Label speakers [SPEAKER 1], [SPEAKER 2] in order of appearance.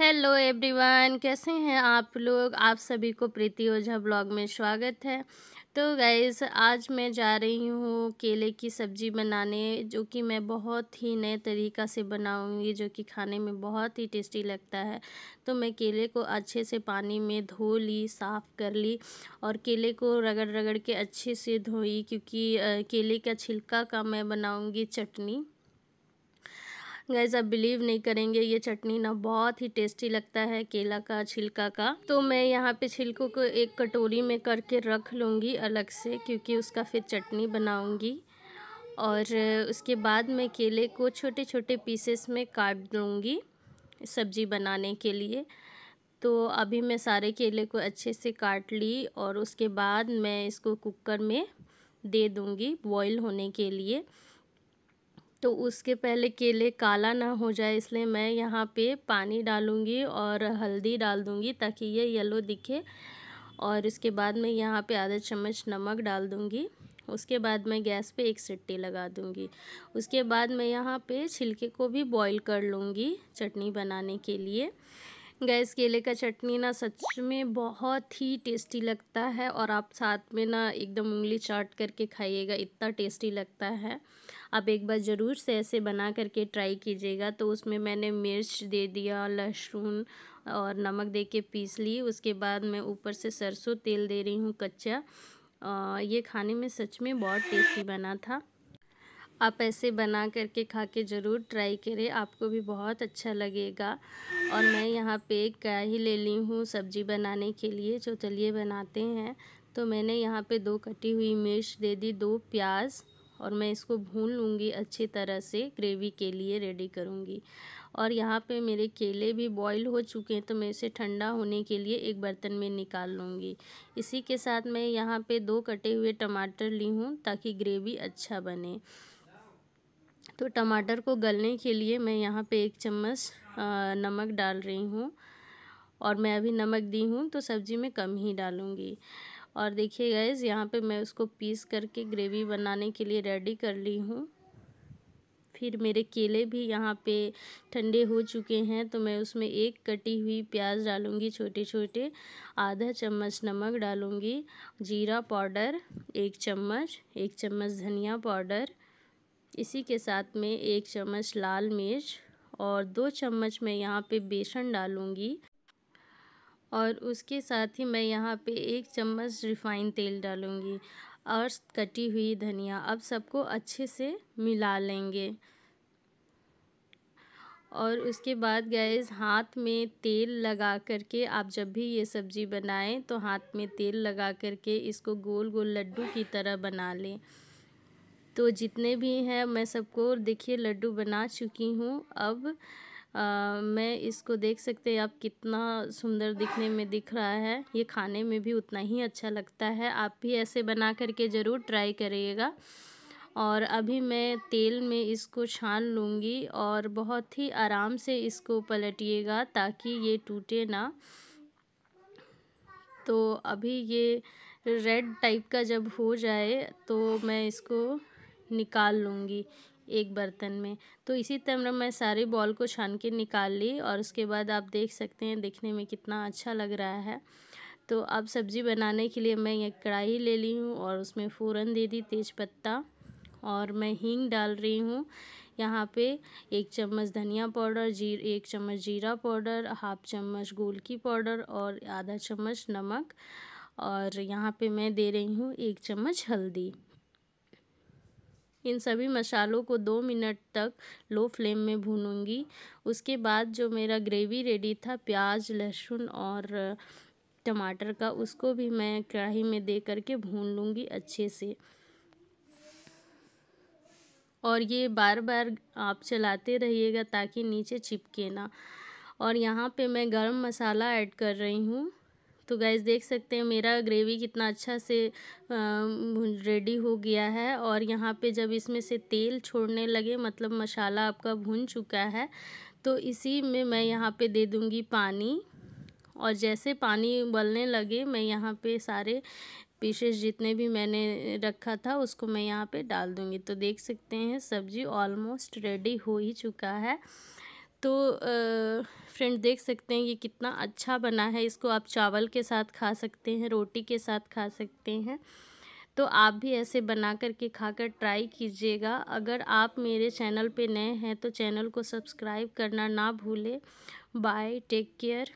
[SPEAKER 1] hello everyone कैसे हैं आप लोग आप सभी को प्रीति ओझा ब्लॉग में स्वागत है तो गाइज आज मैं जा रही हूँ केले की सब्ज़ी बनाने जो कि मैं बहुत ही नए तरीक़ा से बनाऊँगी जो कि खाने में बहुत ही टेस्टी लगता है तो मैं केले को अच्छे से पानी में धो ली साफ़ कर ली और केले को रगड़ रगड़ के अच्छे से धोई क्योंकि केले का छिलका का मैं बनाऊँगी चटनी गैस आप बिलीव नहीं करेंगे ये चटनी ना बहुत ही टेस्टी लगता है केला का छिलका का तो मैं यहाँ पे छिलकों को एक कटोरी में करके रख लूँगी अलग से क्योंकि उसका फिर चटनी बनाऊँगी और उसके बाद मैं केले को छोटे छोटे पीसेस में काट लूँगी सब्जी बनाने के लिए तो अभी मैं सारे केले को अच्छे से काट ली और उसके बाद मैं इसको कुकर में दे दूँगी बॉईल होने के लिए तो उसके पहले केले काला ना हो जाए इसलिए मैं यहाँ पे पानी डालूँगी और हल्दी डाल दूँगी ताकि ये येलो दिखे और इसके बाद मैं यहाँ पे आधा चम्मच नमक डाल दूँगी उसके बाद मैं गैस पे एक सिट्टी लगा दूँगी उसके बाद मैं यहाँ पे छिलके को भी बॉईल कर लूँगी चटनी बनाने के लिए गैस केले का चटनी ना सच में बहुत ही टेस्टी लगता है और आप साथ में ना एकदम उंगली चाट करके खाइएगा इतना टेस्टी लगता है आप एक बार ज़रूर से ऐसे बना करके ट्राई कीजिएगा तो उसमें मैंने मिर्च दे दिया लहसुन और नमक दे के पीस ली उसके बाद मैं ऊपर से सरसों तेल दे रही हूँ कच्चा आ, ये खाने में सच में बहुत टेस्टी बना था आप ऐसे बना करके खा के ज़रूर ट्राई करें आपको भी बहुत अच्छा लगेगा और मैं यहाँ पे कढ़ाई ले ली हूँ सब्जी बनाने के लिए जो चलिए बनाते हैं तो मैंने यहाँ पे दो कटी हुई मिर्च दे दी दो प्याज और मैं इसको भून लूँगी अच्छी तरह से ग्रेवी के लिए रेडी करूँगी और यहाँ पे मेरे केले भी बॉईल हो चुके हैं तो मैं इसे ठंडा होने के लिए एक बर्तन में निकाल लूँगी इसी के साथ मैं यहाँ पे दो कटे हुए टमाटर ली हूँ ताकि ग्रेवी अच्छा बने तो टमाटर को गलने के लिए मैं यहाँ पे एक चम्मच नमक डाल रही हूँ और मैं अभी नमक दी हूँ तो सब्ज़ी में कम ही डालूँगी और देखिए गैस यहाँ पे मैं उसको पीस करके ग्रेवी बनाने के लिए रेडी कर ली हूँ फिर मेरे केले भी यहाँ पे ठंडे हो चुके हैं तो मैं उसमें एक कटी हुई प्याज डालूँगी छोटे छोटे आधा चम्मच नमक डालूँगी जीरा पाउडर एक चम्मच एक चम्मच धनिया पाउडर इसी के साथ में एक चम्मच लाल मिर्च और दो चम्मच मैं यहाँ पे बेसन डालूँगी और उसके साथ ही मैं यहाँ पे एक चम्मच रिफाइन तेल डालूँगी और कटी हुई धनिया अब सबको अच्छे से मिला लेंगे और उसके बाद गैस हाथ में तेल लगा करके आप जब भी ये सब्ज़ी बनाएं तो हाथ में तेल लगा करके इसको गोल गोल लड्डू की तरह बना लें तो जितने भी हैं मैं सबको देखिए लड्डू बना चुकी हूँ अब आ, मैं इसको देख सकते हैं आप कितना सुंदर दिखने में दिख रहा है ये खाने में भी उतना ही अच्छा लगता है आप भी ऐसे बना करके ज़रूर ट्राई करिएगा और अभी मैं तेल में इसको छान लूँगी और बहुत ही आराम से इसको पलटिएगा ताकि ये टूटे ना तो अभी ये रेड टाइप का जब हो जाए तो मैं इसको निकाल लूँगी एक बर्तन में तो इसी तरह मैं सारे बॉल को छान के निकाल ली और उसके बाद आप देख सकते हैं देखने में कितना अच्छा लग रहा है तो अब सब्ज़ी बनाने के लिए मैं एक कढ़ाई ले ली हूँ और उसमें फ़ौरन दे दी तेज़पत्ता और मैं हींग डाल रही हूँ यहाँ पे एक चम्मच धनिया पाउडर जी एक चम्मच जीरा पाउडर हाफ चम्मच गोलकी पाउडर और आधा चम्मच नमक और यहाँ पे मैं दे रही हूँ एक चम्मच हल्दी इन सभी मसालों को दो मिनट तक लो फ्लेम में भूनूंगी उसके बाद जो मेरा ग्रेवी रेडी था प्याज लहसुन और टमाटर का उसको भी मैं कढ़ाई में दे करके भून लूँगी अच्छे से और ये बार बार आप चलाते रहिएगा ताकि नीचे चिपके ना और यहाँ पे मैं गरम मसाला ऐड कर रही हूँ तो गैस देख सकते हैं मेरा ग्रेवी कितना अच्छा से रेडी हो गया है और यहाँ पे जब इसमें से तेल छोड़ने लगे मतलब मसाला आपका भुन चुका है तो इसी में मैं यहाँ पे दे दूँगी पानी और जैसे पानी उबलने लगे मैं यहाँ पे सारे पीसेस जितने भी मैंने रखा था उसको मैं यहाँ पे डाल दूँगी तो देख सकते हैं सब्ज़ी ऑलमोस्ट रेडी हो ही चुका है तो फ्रेंड देख सकते हैं ये कितना अच्छा बना है इसको आप चावल के साथ खा सकते हैं रोटी के साथ खा सकते हैं तो आप भी ऐसे बना कर के खाकर ट्राई कीजिएगा अगर आप मेरे चैनल पे नए हैं तो चैनल को सब्सक्राइब करना ना भूलें बाय टेक केयर